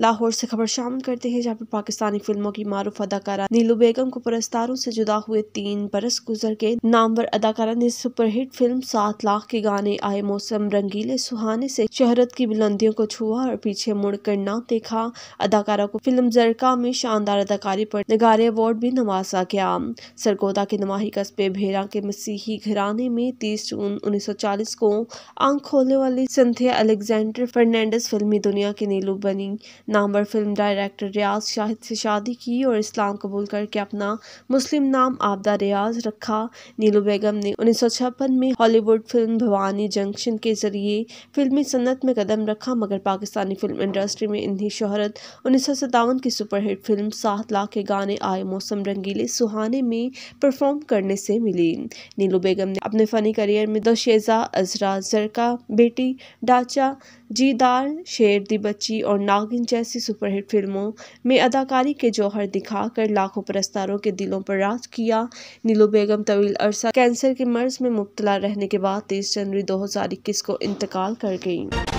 लाहौर से खबर शामिल करते हैं जहाँ पर पाकिस्तानी फिल्मों की मारूफ अदाकारा नीलू बेगम को पुरस्कारों से जुदा हुए तीन बरस गुजर के नामवर अदाकारा ने सुपरहिट फिल्म सात लाख के गाने आए मौसम रंगीले सुहाने से शहरत की बुलंदियों को छुआ और पीछे मुड़ कर ना देखा अदाकारा को फिल्म जरका में शानदार अदाकारी पर नगारे अवार्ड भी नवाजा गया सरगोदा के नवाही कस्बे भेरा के मसीही घराने में तीस जून उन्नीस को आंख खोलने वाली संथिया अलेक्जेंडर फर्नांडस फिल्मी दुनिया की नीलू बनी नामवर फिल्म डायरेक्टर रियाज शाहिद से शादी की और इस्लाम कबूल करके अपना मुस्लिम नाम आबदा रियाज रखा नीलू बेगम ने उन्नीस में हॉलीवुड फिल्म भवानी जंक्शन के जरिए फिल्मी सन्नत में कदम रखा मगर पाकिस्तानी फिल्म इंडस्ट्री में इन्हीं शोहरत उन्नीस की सुपरहिट फिल्म सात लाख के गाने आए मौसम रंगीले सुहाने में परफॉर्म करने से मिली नीलू बेगम ने अपने फ़नी करियर में दो शेजा अजरा जरका बेटी डाचा जीदार शेर दी बच्ची और नागिन जैसी सुपरहिट फिल्मों में अदाकारी के जौहर दिखाकर लाखों प्रस्तारों के दिलों पर राज किया नीलू बेगम तवील अरसा कैंसर के मर्ज में मुबतला रहने के बाद तेईस जनवरी इक्कीस को इंतकाल कर गई